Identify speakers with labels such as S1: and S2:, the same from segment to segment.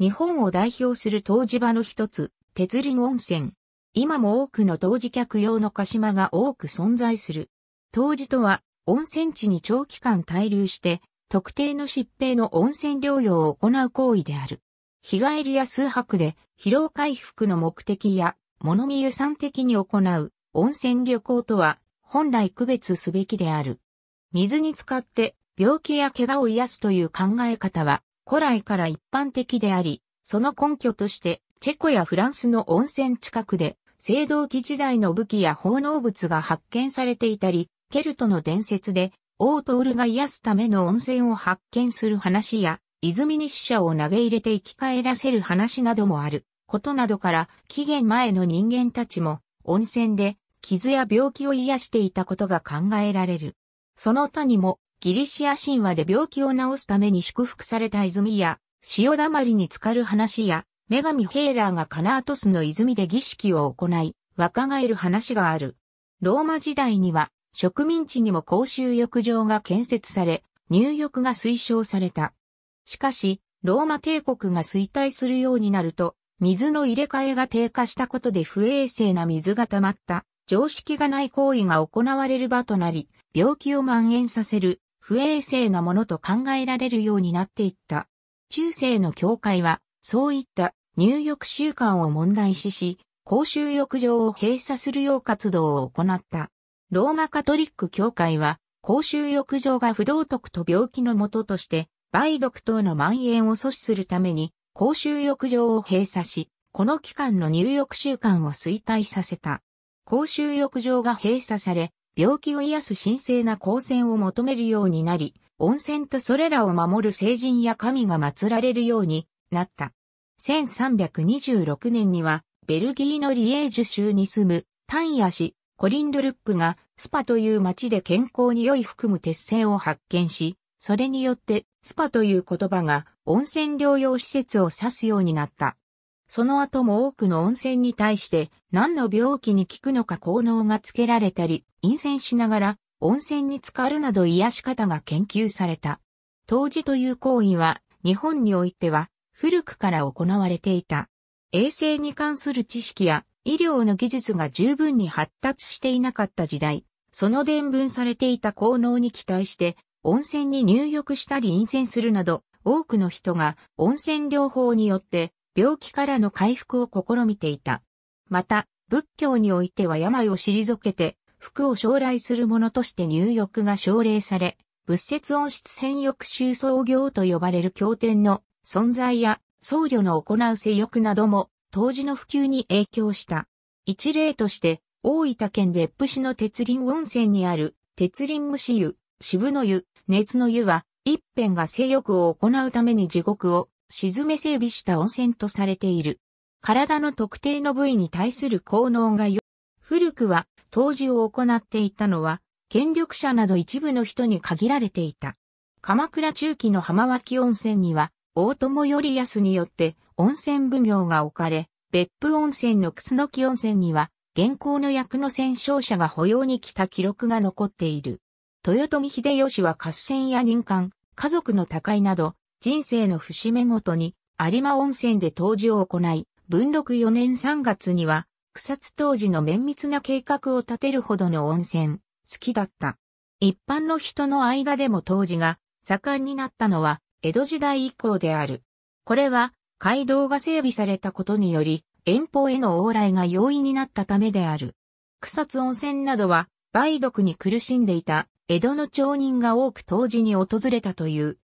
S1: 日本を代表する湯治場の一つ、鉄輪温泉。今も多くの湯治客用の鹿島が多く存在する。湯治とは、温泉地に長期間滞留して、特定の疾病の温泉療養を行う行為である。日帰りや数泊で疲労回復の目的や物見湯産的に行う温泉旅行とは本来区別すべきである。水に浸かって病気や怪我を癒すという考え方は古来から一般的であり、その根拠として、チェコやフランスの温泉近くで、青銅器時代の武器や奉納物が発見されていたり、ケルトの伝説で、オートウルが癒すための温泉を発見する話や、泉に死者を投げ入れて生き返らせる話などもある、ことなどから、期限前の人間たちも、温泉で、傷や病気を癒していたことが考えられる。その他にも、ギリシア神話で病気を治すために祝福された泉や、潮だまりに浸かる話や、女神ヘーラーがカナートスの泉で儀式を行い、若返る話がある。ローマ時代には、植民地にも公衆浴場が建設され、入浴が推奨された。しかし、ローマ帝国が衰退するようになると、水の入れ替えが低下したことで不衛生な水が溜まった、常識がない行為が行われる場となり、病気を蔓延させる不衛生なものと考えられるようになっていった。中世の教会は、そういった入浴習慣を問題視し、公衆浴場を閉鎖するよう活動を行った。ローマカトリック教会は、公衆浴場が不道徳と病気のもととして、梅毒等の蔓延を阻止するために、公衆浴場を閉鎖し、この期間の入浴習慣を衰退させた。公衆浴場が閉鎖され、病気を癒す神聖な光線を求めるようになり、温泉とそれらを守る聖人や神が祀られるようになった。1326年には、ベルギーのリエージュ州に住む、タンヤ氏、コリンドルップが、スパという町で健康に良い含む鉄線を発見し、それによって、スパという言葉が温泉療養施設を指すようになった。その後も多くの温泉に対して何の病気に効くのか効能がつけられたり、陰線しながら温泉に浸かるなど癒し方が研究された。当時という行為は日本においては古くから行われていた。衛生に関する知識や医療の技術が十分に発達していなかった時代、その伝聞されていた効能に期待して温泉に入浴したり陰線するなど多くの人が温泉療法によって病気からの回復を試みていた。また、仏教においては病を退けて、福を将来するものとして入浴が奨励され、仏説温室専浴修僧業と呼ばれる経典の存在や僧侶の行う性欲なども当時の普及に影響した。一例として、大分県別府市の鉄林温泉にある鉄林蒸し湯、渋の湯、熱の湯は、一辺が性欲を行うために地獄を、沈め整備した温泉とされている。体の特定の部位に対する効能が古くは、当時を行っていたのは、権力者など一部の人に限られていた。鎌倉中期の浜脇温泉には、大友頼康によって温泉奉行が置かれ、別府温泉の楠木温泉には、現行の役の戦勝者が保養に来た記録が残っている。豊臣秀吉は合戦や任官、家族の高いなど、人生の節目ごとに有馬温泉で当時を行い、文禄4年3月には草津当時の綿密な計画を立てるほどの温泉、好きだった。一般の人の間でも当時が盛んになったのは江戸時代以降である。これは街道が整備されたことにより遠方への往来が容易になったためである。草津温泉などは梅毒に苦しんでいた江戸の町人が多く当時に訪れたという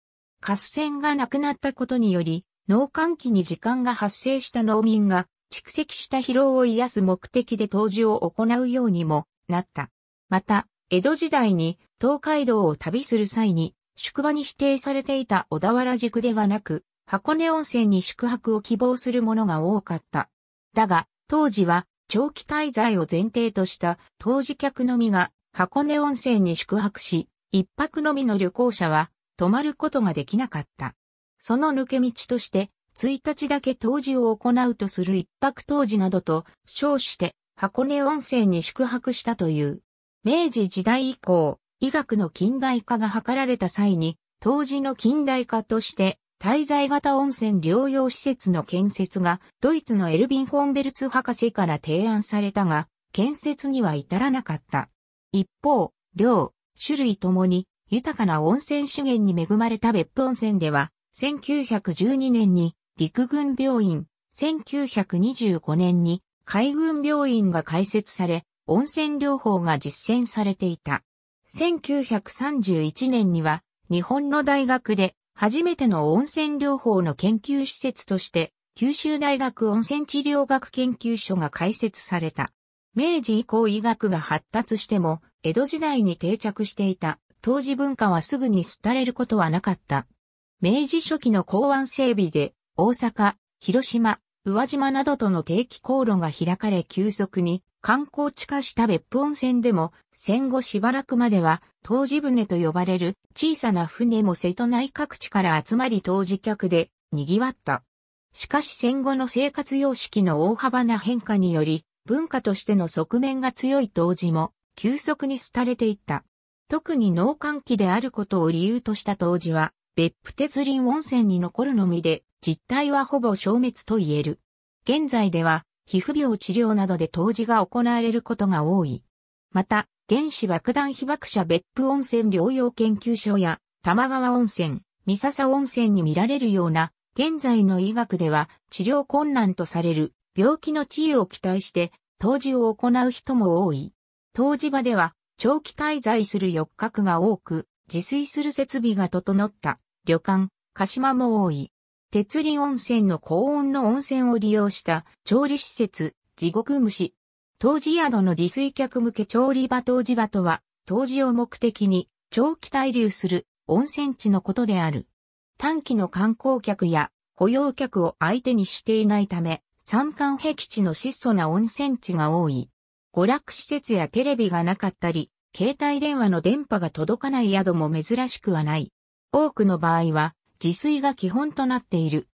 S1: 合戦がなくなったことにより、農寒期に時間が発生した農民が蓄積した疲労を癒す目的で当時を行うようにもなった。また、江戸時代に東海道を旅する際に宿場に指定されていた小田原宿ではなく、箱根温泉に宿泊を希望する者が多かった。だが、当時は長期滞在を前提とした当時客のみが箱根温泉に宿泊し、一泊のみの旅行者は止まることができなかった。その抜け道として、1日だけ当時を行うとする一泊当時などと称して、箱根温泉に宿泊したという。明治時代以降、医学の近代化が図られた際に、当時の近代化として、滞在型温泉療養施設の建設がドイツのエルビン・ホンベルツ博士から提案されたが、建設には至らなかった。一方、量、種類ともに豊かな温泉資源に恵まれた別府温泉では、1912年に陸軍病院、1925年に海軍病院が開設され、温泉療法が実践されていた。1931年には日本の大学で初めての温泉療法の研究施設として九州大学温泉治療学研究所が開設された。明治以降医学が発達しても江戸時代に定着していた当時文化はすぐに廃れることはなかった。明治初期の港湾整備で、大阪、広島、宇和島などとの定期航路が開かれ急速に観光地化した別府温泉でも戦後しばらくまでは当時船と呼ばれる小さな船も瀬戸内各地から集まり当時客で賑わった。しかし戦後の生活様式の大幅な変化により文化としての側面が強い当時も急速に廃れていった。特に農寒期であることを理由とした当時は、別府鉄林温泉に残るのみで、実態はほぼ消滅と言える。現在では、皮膚病治療などで当時が行われることが多い。また、原子爆弾被爆者別府温泉療養研究所や、玉川温泉、三笹温泉に見られるような、現在の医学では治療困難とされる病気の治癒を期待して、当時を行う人も多い。当時場では長期滞在する浴客が多く、自炊する設備が整った旅館、鹿島も多い。鉄林温泉の高温の温泉を利用した調理施設、地獄蒸し。当時宿の自炊客向け調理場当時場とは、当時を目的に長期滞留する温泉地のことである。短期の観光客や雇用客を相手にしていないため、山間僻地の質素な温泉地が多い。娯楽施設やテレビがなかったり、携帯電話の電波が届かない宿も珍しくはない。多くの場合は、自炊が基本となっている。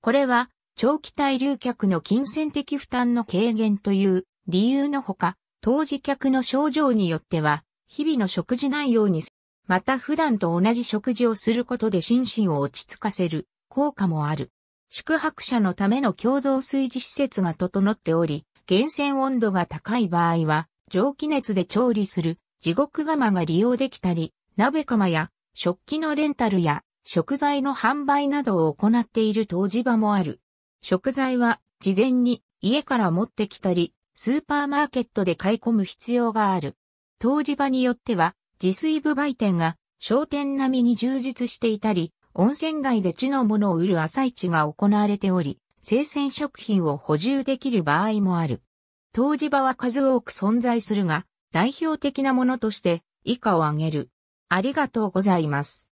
S1: これは、長期滞留客の金銭的負担の軽減という理由のほか、当時客の症状によっては、日々の食事内容に、また普段と同じ食事をすることで心身を落ち着かせる効果もある。宿泊者のための共同炊事施設が整っており、源泉温度が高い場合は、蒸気熱で調理する地獄釜が利用できたり、鍋釜や食器のレンタルや食材の販売などを行っている湯治場もある。食材は事前に家から持ってきたり、スーパーマーケットで買い込む必要がある。湯治場によっては自炊部売店が商店並みに充実していたり、温泉街で地のものを売る朝市が行われており、生鮮食品を補充できる場合もある。湯治場は数多く存在するが、代表的なものとして以下を挙げる。ありがとうございます。